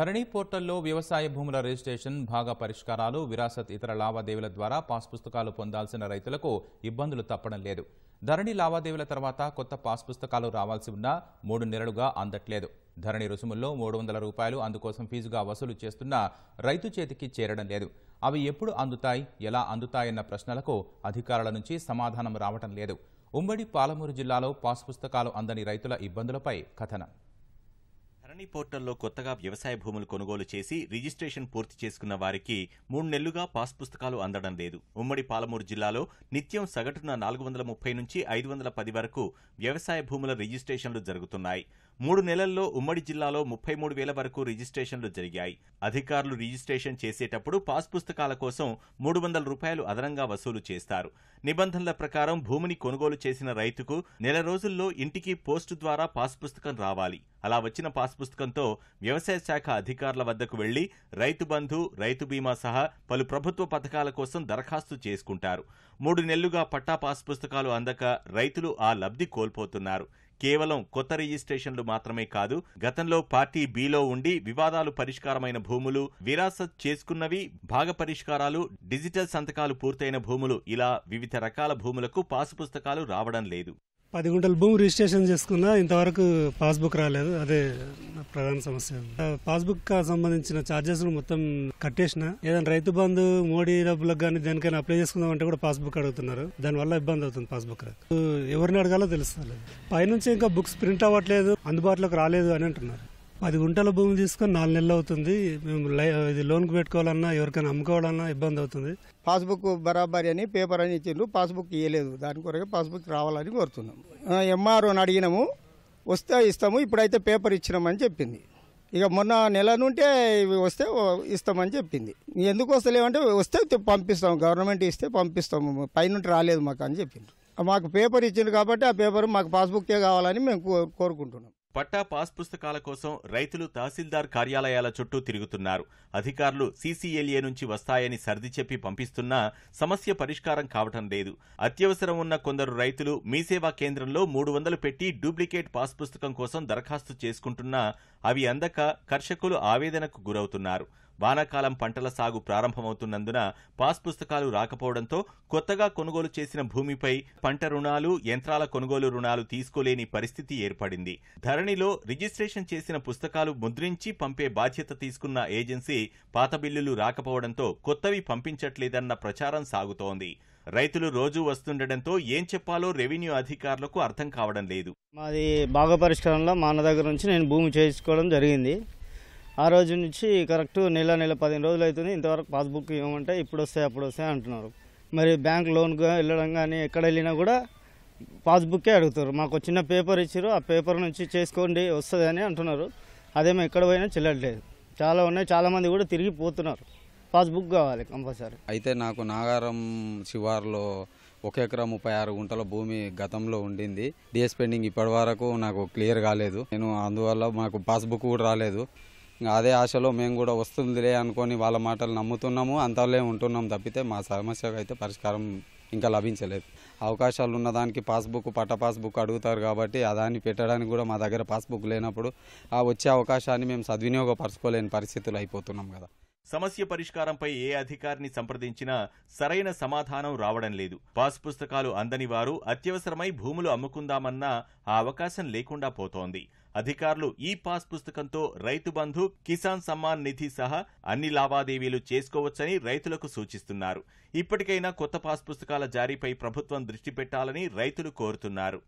ధరణి పోర్టల్లో వ్యవసాయ భూముల రిజిస్ట్రేషన్ భాగ పరిష్కారాలు విరాసత్ ఇతర లావాదేవీల ద్వారా పాస్ పుస్తకాలు పొందాల్సిన రైతులకు ఇబ్బందులు తప్పడం లేదు ధరణి లావాదేవీల తర్వాత కొత్త పాస్ పుస్తకాలు రావాల్సి ఉన్నా మూడు నెలలుగా అందట్లేదు ధరణి రుసుముల్లో మూడు వందల రూపాయలు అందుకోసం ఫీజుగా వసూలు చేస్తున్నా రైతు చేతికి చేరడం లేదు అవి ఎప్పుడు అందుతాయి ఎలా అందుతాయన్న ప్రశ్నలకు అధికారుల నుంచి సమాధానం రావటం లేదు ఉమ్మడి పాలమూరు జిల్లాలో పాస్ పుస్తకాలు అందని రైతుల ఇబ్బందులపై కథనం ధరణి పోర్టల్లో కొత్తగా వ్యవసాయ భూములు కొనుగోలు చేసి రిజిస్ట్రేషన్ పూర్తి చేసుకున్న వారికి మూడు నెలలుగా పాస్ పుస్తకాలు అందడం లేదు ఉమ్మడి పాలమూరు జిల్లాలో నిత్యం సగటున నాలుగు వందల ముప్పై నుంచి ఐదు వందల పది వరకు వ్యవసాయ భూముల రిజిస్ట్రేషన్లు జరుగుతున్నాయి మూడు నెలల్లో ఉమ్మడి జిల్లాలో ముప్పై మూడు వేల వరకు రిజిస్ట్రేషన్లు జరిగాయి అధికారులు రిజిస్ట్రేషన్ చేసేటప్పుడు పాస్ పుస్తకాల కోసం మూడు వందల రూపాయలు అదనంగా వసూలు చేస్తారు నిబంధనల ప్రకారం భూమిని కొనుగోలు చేసిన రైతుకు నెల రోజుల్లో ఇంటికి పోస్టు ద్వారా పాస్ పుస్తకం రావాలి అలా వచ్చిన పాస్ పుస్తకంతో వ్యవసాయ శాఖ అధికారుల వద్దకు వెళ్లి రైతు బంధు రైతు బీమా సహా పలు ప్రభుత్వ పథకాల కోసం దరఖాస్తు చేసుకుంటారు మూడు నెలలుగా పట్టా పాస్ పుస్తకాలు అందక రైతులు ఆ లబ్ధి కోల్పోతున్నారు కేవలం కొత్త రిజిస్ట్రేషన్లు మాత్రమే కాదు గతంలో పార్టీ బీలో ఉండి వివాదాలు పరిష్కారమైన భూములు విరాసత్ చేసుకున్నవి భాగ పరిష్కారాలు డిజిటల్ సంతకాలు పూర్తయిన భూములు ఇలా వివిధ రకాల భూములకు పాసు పుస్తకాలు రావడం లేదు పది గుంటల భూమి రిజిస్ట్రేషన్ చేసుకున్నా ఇంతవరకు పాస్బుక్ రాలేదు అదే ప్రధాన సమస్య పాస్బుక్ సంబంధించిన ఛార్జెస్ మొత్తం కట్టేసిన ఏదైనా రైతు బంధు మోడీ డబ్బులకు కానీ దేనికైనా అప్లై చేసుకుందాం అంటే కూడా పాస్బుక్ అడుగుతున్నారు దానివల్ల ఇబ్బంది అవుతుంది పాస్బుక్ ఎవరిని అడగాలో తెలుస్తుంది పైనుంచి ఇంకా బుక్స్ ప్రింట్ అవ్వట్లేదు అందుబాటులోకి రాలేదు అని అంటున్నారు పది గుంటల భూమి తీసుకొని నాలుగు నెలలు అవుతుంది మేము ఇది లోన్కి పెట్టుకోవాలన్నా ఎవరికైనా అమ్ముకోవాలన్నా ఇబ్బంది అవుతుంది పాస్బుక్ బరాబరి అని పేపర్ అని ఇచ్చిండ్రు పాస్బుక్ ఇవ్వలేదు దాని కొరకే పాస్బుక్ రావాలని కోరుతున్నాం ఎంఆర్ఓని అడిగినాము వస్తే ఇస్తాము ఇప్పుడైతే పేపర్ ఇచ్చినామని చెప్పింది ఇక మొన్న నెల నుంటే వస్తే ఇస్తామని చెప్పింది ఎందుకు వస్తలేవంటే వస్తే పంపిస్తాం గవర్నమెంట్ ఇస్తే పంపిస్తాము పైనుండి రాలేదు మాకు అని చెప్పిండ్రు మాకు పేపర్ ఇచ్చింది కాబట్టి ఆ పేపర్ మాకు పాస్బుక్కే కావాలని మేము కోరుకుంటున్నాం పట్టా పాస్ పుస్తకాల కోసం రైతులు తహసీల్దార్ కార్యాలయాల చుట్టూ తిరుగుతున్నారు అధికారులు సీసీఎల్ఏ నుంచి వస్తాయని సర్ది చెప్పి పంపిస్తున్నా సమస్య పరిష్కారం కావటం లేదు అత్యవసరం ఉన్న కొందరు రైతులు మీసేవా కేంద్రంలో మూడు వందలు పెట్టి డూప్లికేట్ పాస్ పుస్తకం కోసం దరఖాస్తు చేసుకుంటున్నా అవి అందక కర్షకులు ఆవేదనకు గురవుతున్నారు వానాకాలం పంటల సాగు ప్రారంభమవుతున్నందున పాస్ పుస్తకాలు రాకపోవడంతో కొత్తగా కొనుగోలు చేసిన భూమిపై పంట రుణాలు యంత్రాల కొనుగోలు రుణాలు తీసుకోలేని పరిస్థితి ఏర్పడింది ధరణిలో రిజిస్ట్రేషన్ చేసిన పుస్తకాలు ముద్రించి పంపే బాధ్యత తీసుకున్న ఏజెన్సీ పాత బిల్లులు రాకపోవడంతో కొత్తవి పంపించట్లేదన్న ప్రచారం సాగుతోంది రైతులు రోజు వస్తుండటంతో ఏం చెప్పాలో రెవెన్యూ అధికారులకు అర్థం కావడం లేదు మాది బాగా పరిష్కారంలో మా దగ్గర నుంచి నేను భూమి చేసుకోవడం జరిగింది ఆ రోజు నుంచి కరెక్ట్ నెల నెల పదిహేను రోజులు అవుతుంది ఇంతవరకు పాస్బుక్ ఇవ్వమంటే ఇప్పుడు వస్తాయి అప్పుడు వస్తాయి అంటున్నారు మరి బ్యాంక్ లోన్గా వెళ్ళడం కానీ ఎక్కడ వెళ్ళినా కూడా పాస్బుక్కే అడుగుతారు మాకు చిన్న పేపర్ ఇచ్చారు ఆ పేపర్ నుంచి చేసుకోండి వస్తుంది అని అంటున్నారు అదేమో ఎక్కడ పోయినా చెల్లట్లేదు చాలా ఉన్నాయి చాలామంది కూడా తిరిగి పోతున్నారు పాస్బుక్ కావాలి కంపల్సరీ అయితే నాకు నాగారం శివార్లో ఒక ఎకరా ముప్పై ఆరు గుంటల భూమి గతంలో ఉండింది డిఎస్ పెండింగ్ ఇప్పటి వరకు నాకు క్లియర్ కాలేదు నేను అందువల్ల మాకు పాస్బుక్ కూడా రాలేదు అదే ఆశలో మేము కూడా వస్తుందిలే అనుకొని వాళ్ళ మాటలు నమ్ముతున్నాము అంతలే ఉంటున్నాం తప్పితే మా సమస్యకు అయితే పరిష్కారం ఇంకా లభించలేదు అవకాశాలు ఉన్నదానికి దానికి పాస్బుక్ పట్ట పాస్బుక్ అడుగుతారు కాబట్టి అదాన్ని పెట్టడానికి కూడా మా దగ్గర పాస్బుక్ లేనప్పుడు ఆ వచ్చే అవకాశాన్ని మేము సద్వినియోగపరచుకోలేని పరిస్థితులు అయిపోతున్నాం కదా సమస్య పరిష్కారంపై ఏ అధికారిని సంప్రదించినా సరైన సమాధానం రావడం లేదు పాస్ పుస్తకాలు అందని వారు అత్యవసరమై భూములు అమ్ముకుందామన్నా ఆ అవకాశం లేకుండా పోతోంది అధికారులు ఈ పాస్ పుస్తకంతో రైతు బంధు కిసాన్ సమ్మాన్ నిధి సహా అన్ని లావాదేవీలు చేసుకోవచ్చని రైతులకు సూచిస్తున్నారు ఇప్పటికైనా కొత్త పాస్ పుస్తకాల జారీపై ప్రభుత్వం దృష్టి పెట్టాలని రైతులు కోరుతున్నారు